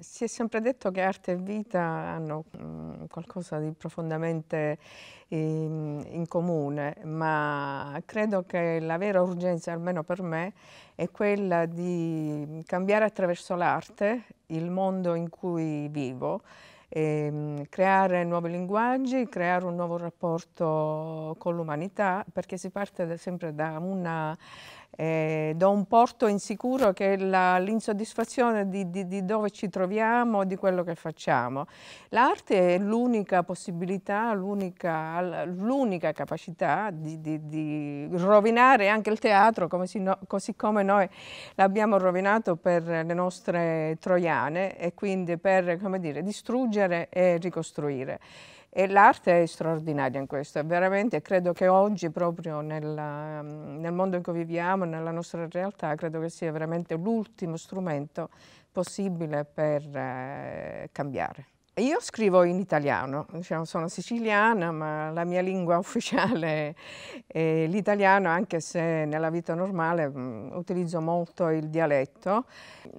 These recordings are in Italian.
Si è sempre detto che arte e vita hanno mh, mm, qualcosa di profondamente in, ehm, in, comune, ma credo che la vera urgenza, almeno per me, è quella di cambiare attraverso l'arte il mondo in cui vivo, e, ehm, mh, creare nuovi linguaggi, creare un nuovo rapporto con l'umanità, perché si parte da, sempre da una eh, da un porto insicuro che è l'insoddisfazione di, di, di, dove ci troviamo, e di quello che facciamo. L'arte è l'unica possibilità, l'unica capacità di, di, rovinare anche il teatro come si, no, così come noi l'abbiamo rovinato per le nostre troiane e quindi per dire, distruggere e ricostruire. E l'arte è straordinaria in questo, veramente credo che oggi proprio nella, ehm, nel mondo in cui viviamo, nella nostra realtà, credo che sia veramente l'ultimo strumento possibile per eh, cambiare. Io scrivo in italiano, diciamo, sono siciliana, ma la mia lingua ufficiale è l'italiano, anche se nella vita normale mh, mm, utilizzo molto il dialetto,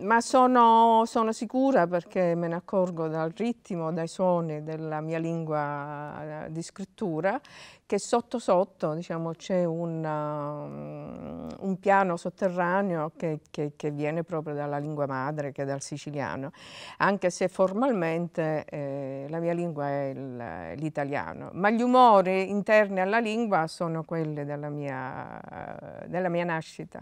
ma sono, sono, sicura perché me ne accorgo dal ritmo, dai suoni della mia lingua eh, di scrittura, che sotto sotto diciamo, c'è un, mm, un, piano sotterraneo che, che, che viene proprio dalla lingua madre, che è dal siciliano, anche se formalmente eh, la mia lingua è l'italiano, ma gli umori interni alla lingua sono quelli della mia, della mia nascita.